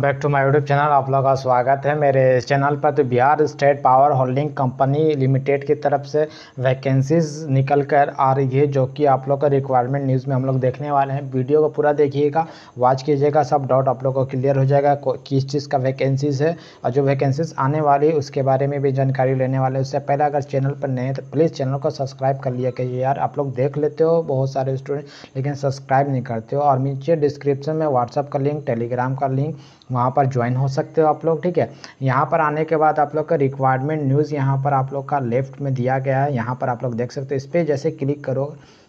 back to my YouTube channel आप लोगों का स्वागत है मेरे इस चैनल पर तो Bihar state power holding company limited की तरफ से वैकेंसीज निकल कर आ रही है जो कि आप लोग का रिक्वायरमेंट न्यूज़ में हम लोग देखने वाले हैं वीडियो को पूरा देखिएगा वॉच कीजिएगा सब डाउट आप लोग को क्लियर हो जाएगा किस चीज़ का वैकेंसीज है और जो वैकेंसीज आने वाली है उसके बारे में भी जानकारी लेने वाले उससे पहले अगर चैनल पर नहीं तो प्लीज़ चैनल को सब्सक्राइब कर लिया करिए यार आप लोग देख लेते हो बहुत सारे स्टूडेंट लेकिन सब्सक्राइब नहीं करते हो और नीचे डिस्क्रिप्शन में व्हाट्सअप का लिंक टेलीग्राम का लिंक वहाँ पर ज्वाइन हो सकते हो आप लोग ठीक है यहाँ पर आने के बाद आप लोग का रिक्वायरमेंट न्यूज़ यहाँ पर आप लोग का लेफ्ट में दिया गया है यहाँ पर आप लोग देख सकते हो इस पर जैसे क्लिक करो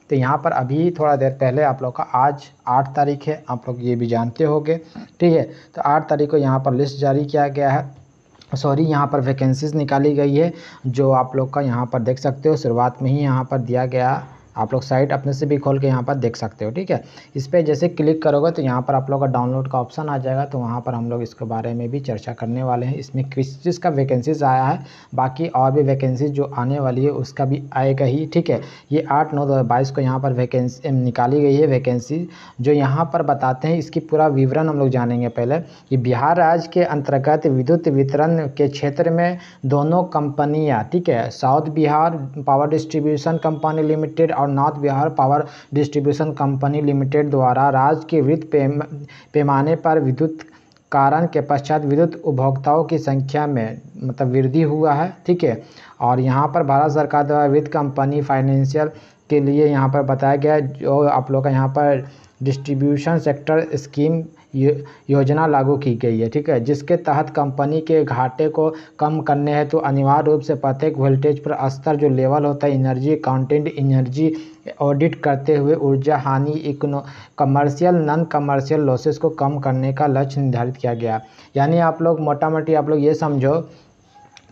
तो यहाँ पर अभी थोड़ा देर पहले आप लोग का आज आठ तारीख है आप लोग ये भी जानते होंगे ठीक है तो आठ तारीख को यहाँ पर लिस्ट जारी किया गया है सॉरी यहाँ पर वैकेंसीज़ निकाली गई है जो आप लोग का यहाँ पर देख सकते हो शुरुआत में ही यहाँ पर दिया गया आप लोग साइट अपने से भी खोल के यहाँ पर देख सकते हो ठीक है इस पर जैसे क्लिक करोगे तो यहाँ पर आप लोग का डाउनलोड का ऑप्शन आ जाएगा तो वहाँ पर हम लोग इसके बारे में भी चर्चा करने वाले हैं इसमें किस चीज़ का वैकेंसीज आया है बाकी और भी वैकेंसी जो आने वाली है उसका भी आएगा ही ठीक है ये आठ नौ दो बाईस को यहाँ पर वैकेंसी निकाली गई है वैकेंसी जो यहाँ पर बताते हैं इसकी पूरा विवरण हम लोग जानेंगे पहले कि बिहार राज्य के अंतर्गत विद्युत वितरण के क्षेत्र में दोनों कंपनियाँ ठीक है south Bihar power distribution company limited और north Bihar power distribution company limited द्वारा राज्य के वृत्त पैमाने पर विद्युत कारण के पश्चात विद्युत उपभोक्ताओं की संख्या में मतलब वृद्धि हुआ है ठीक है और यहाँ पर भारत सरकार द्वारा वित्त कंपनी फाइनेंशियल के लिए यहाँ पर बताया गया जो आप लोग का यहाँ पर डिस्ट्रीब्यूशन सेक्टर स्कीम योजना लागू की गई है ठीक है जिसके तहत कंपनी के घाटे को कम करने हैं तो अनिवार्य रूप से प्रत्येक वोल्टेज पर स्तर जो लेवल होता है एनर्जी कंटेंट एनर्जी ऑडिट करते हुए ऊर्जा हानि इकनो कमर्शियल नॉन कमर्शियल लॉसेस को कम करने का लक्ष्य निर्धारित किया गया यानी आप लोग मोटा मोटी आप लोग ये समझो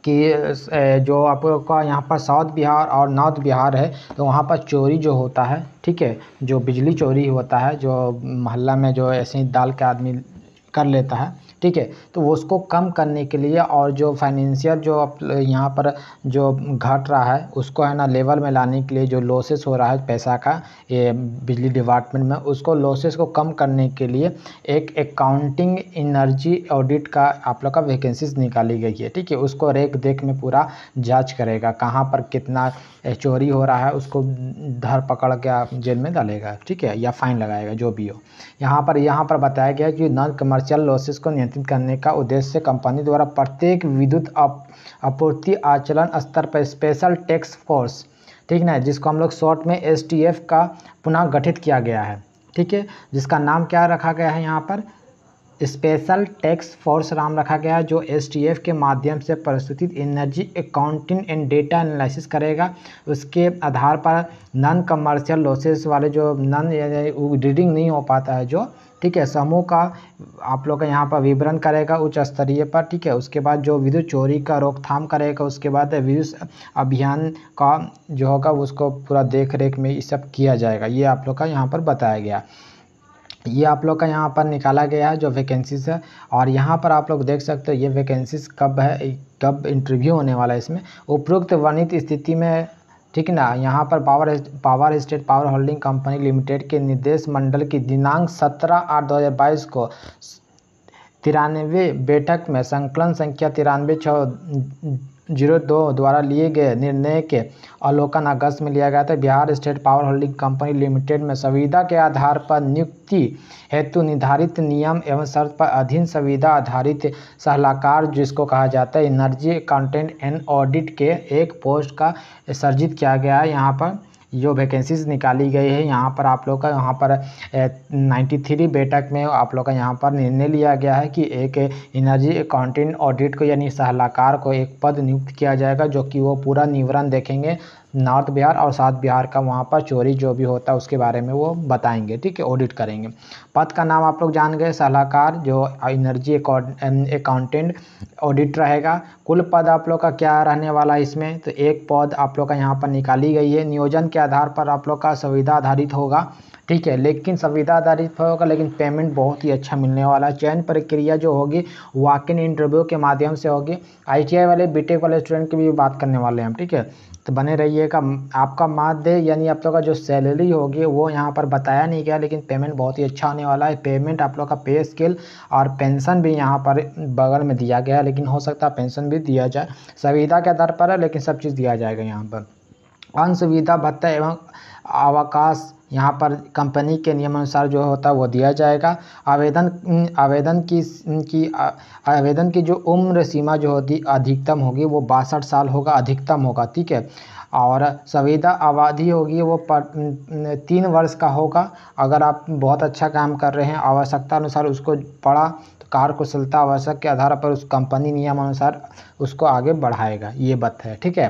कि जो आपका यहाँ पर साउथ बिहार और नॉर्थ बिहार है तो वहाँ पर चोरी जो होता है ठीक है जो बिजली चोरी होता है जो मोहल्ला में जो ऐसे ही डाल के आदमी कर लेता है ठीक है तो उसको कम करने के लिए और जो फाइनेंशियल जो यहाँ पर जो घट रहा है उसको है ना लेवल में लाने के लिए जो लॉसेस हो रहा है पैसा का ये बिजली डिपार्टमेंट में उसको लॉसेस को कम करने के लिए एक अकाउंटिंग एनर्जी ऑडिट का आप लोग का वैकेंसीज निकाली गई है ठीक है उसको रेख देख में पूरा जाँच करेगा कहाँ पर कितना चोरी हो रहा है उसको धर पकड़ के आप जेल में डालेगा ठीक है या फाइन लगाएगा जो भी हो यहाँ पर यहाँ पर बताया गया कि नॉन कमर्शियल लॉसेस को नियंत्रित नियंत्रित करने का उद्देश्य कंपनी द्वारा प्रत्येक विद्युत आपूर्ति आचलन स्तर पर स्पेशल टैक्स फोर्स ठीक ना जिसको हम लोग शॉर्ट में एस का पुनः गठित किया गया है ठीक है जिसका नाम क्या रखा गया है यहाँ पर स्पेशल टैक्स फोर्स नाम रखा गया है जो एस के माध्यम से प्रस्तुत energy accounting and data analysis करेगा उसके आधार पर नॉन कमर्शियल लॉसेस वाले जो नॉन रीडिंग नहीं हो पाता है जो ठीक है समूह का आप लोग का यहाँ पर विवरण करेगा उच्च स्तरीय पर ठीक है उसके बाद जो विद्युत चोरी का रोकथाम करेगा उसके बाद विद्युत अभियान का जो होगा उसको पूरा देख रेख में ये सब किया जाएगा ये आप लोग का यहाँ पर बताया गया ये आप लोग का यहाँ पर निकाला गया है जो वैकेंसीज है और यहाँ पर आप लोग देख सकते हो ये वैकेंसीज कब है कब इंटरव्यू होने वाला है इसमें उपरोक्त वर्णित स्थिति में ठीक ना यहाँ पर power power state power holding company limited के निर्देश मंडल की दिनांक सत्रह आठ दो हज़ार बाईस को तिरानवे बैठक में संकलन संख्या तिरानवे छः जीरो दो द्वारा लिए गए निर्णय के अवलोकन अगस्त में लिया गया था Bihar state power holding company limited में संविदा के आधार पर नियुक्ति हेतु निर्धारित नियम एवं शर्त पर अधीन संविदा आधारित सलाहकार जिसको कहा जाता है एनर्जी कंटेंट एंड ऑडिट के एक पोस्ट का सर्जित किया गया है यहाँ पर जो वैकेंसीज निकाली गई है यहाँ पर आप लोग का यहाँ पर नाइन्टी थ्री बैठक में आप लोग का यहाँ पर निर्णय लिया गया है कि एक एनर्जी अकाउंटेंट ऑडिट को यानी सलाहकार को एक पद नियुक्त किया जाएगा जो कि वो पूरा निवरण देखेंगे नॉर्थ बिहार और साउथ बिहार का वहाँ पर चोरी जो भी होता है उसके बारे में वो बताएंगे ठीक है ऑडिट करेंगे पद का नाम आप लोग जान गए सलाहकार जो एनर्जी अकाउंटेंट ऑडिट रहेगा कुल पद आप लोग का क्या रहने वाला है इसमें तो एक पद आप लोग का यहाँ पर निकाली गई है नियोजन के आधार पर आप लोग का सुविधा आधारित होगा ठीक है लेकिन संविधा आधारित होगा लेकिन पेमेंट बहुत ही अच्छा मिलने वाला है चयन प्रक्रिया जो होगी वाक इन इंटरव्यू के माध्यम से होगी आईटीआई वाले बीटेक वाले स्टूडेंट की भी बात करने वाले हैं हम ठीक है तो बने रहिएगा आपका माध्य यानी आप लोग का जो सैलरी होगी वो यहाँ पर बताया नहीं गया लेकिन पेमेंट बहुत ही अच्छा होने वाला है पेमेंट आप लोग का पे स्केल और पेंशन भी यहाँ पर बगल में दिया गया है लेकिन हो सकता है पेंशन भी दिया जाए सुविधा के आधार पर है लेकिन सब चीज़ दिया जाएगा यहाँ पर अनसुविधा भत्ता एवं अवकाश यहाँ पर कंपनी के नियमानुसार जो होता है वो दिया जाएगा आवेदन आवेदन की की आवेदन की जो उम्र सीमा जो होती अधिकतम होगी वो बासठ साल होगा अधिकतम होगा ठीक है और संविदा आबादी होगी वो पर, तीन वर्ष का होगा अगर आप बहुत अच्छा काम कर रहे हैं आवश्यकता अनुसार उसको पढ़ा तो कार कुशलता आवश्यक के आधार पर उस कंपनी नियम अनुसार उसको आगे बढ़ाएगा ये बात है ठीक है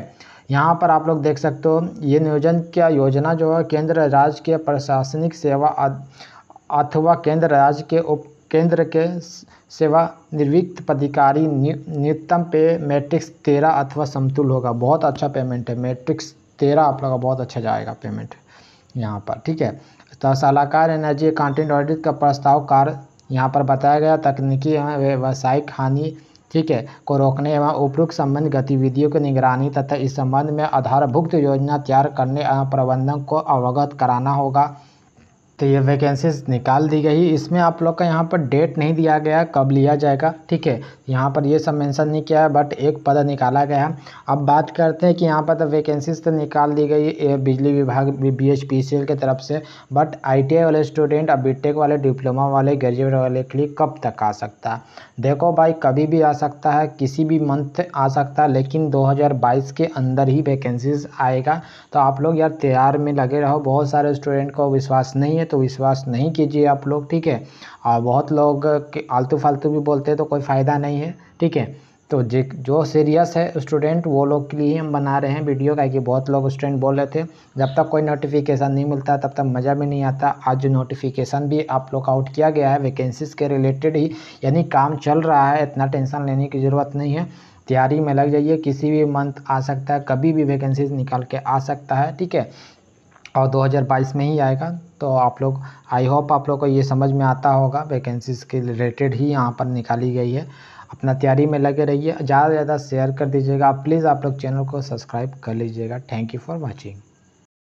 यहाँ पर आप लोग देख सकते हो ये नियोजन क्या योजना जो है केंद्र राज्य के प्रशासनिक सेवा अथवा केंद्र राज्य के उप केंद्र के सेवा निर्वृत्त पदाधिकारी न्यूनतम पे मैट्रिक्स तेरह अथवा समतुल होगा बहुत अच्छा पेमेंट है मैट्रिक्स तेरह आप लोग का बहुत अच्छा जाएगा पेमेंट यहाँ पर ठीक है तो सलाहकार एनर्जी कंटेंट ऑडिट का प्रस्ताव कार्य यहाँ पर बताया गया तकनीकी एवं व्यावसायिक हानि ठीक है को रोकने एवं उपयुक्त संबंध गतिविधियों की निगरानी तथा इस संबंध में आधारभूत योजना तैयार करने एवं प्रबंधन को अवगत कराना होगा तो ये वैकेंसीज निकाल दी गई इसमें आप लोग का यहाँ पर डेट नहीं दिया गया कब लिया जाएगा ठीक है यहाँ पर ये सब मेंशन नहीं किया है बट एक पद निकाला गया अब बात करते हैं कि यहाँ पर तो वैकेंसीज तो निकाल दी गई बिजली विभाग B H P C L की तरफ से बट आई टी आई वाले स्टूडेंट अब बी टेक वाले डिप्लोमा वाले ग्रेजुएट वाले के लिए कब तक आ सकता है देखो भाई कभी भी आ सकता है किसी भी मंथ आ सकता है लेकिन बाईस के अंदर ही वैकेंसीज आएगा तो आप लोग यार तैयार में लगे रहो बहुत सारे स्टूडेंट को विश्वास नहीं है तो विश्वास नहीं कीजिए आप लोग ठीक है और बहुत लोग आलतू फालतू भी बोलते हैं तो कोई फ़ायदा नहीं है ठीक है तो जे जो सीरियस है स्टूडेंट वो लोग के लिए हम बना रहे हैं वीडियो का कि बहुत लोग स्टूडेंट बोल रहे थे जब तक कोई नोटिफिकेशन नहीं मिलता तब तक मज़ा भी नहीं आता आज जो नोटिफिकेशन भी आप लोग आउट किया गया है वैकेंसीज के रिलेटेड ही यानी काम चल रहा है इतना टेंशन लेने की ज़रूरत नहीं है तैयारी में लग जाइए किसी भी मंथ आ सकता है कभी भी वैकेंसीज निकाल के आ सकता है ठीक है और 2022 में ही आएगा तो आप लोग आई होप आप लोग को ये समझ में आता होगा वैकेंसीज़ के रिलेटेड ही यहाँ पर निकाली गई है अपना तैयारी में लगे रहिए ज़्यादा से ज़्यादा शेयर कर दीजिएगा प्लीज़ आप लोग चैनल को सब्सक्राइब कर लीजिएगा थैंक यू फॉर वॉचिंग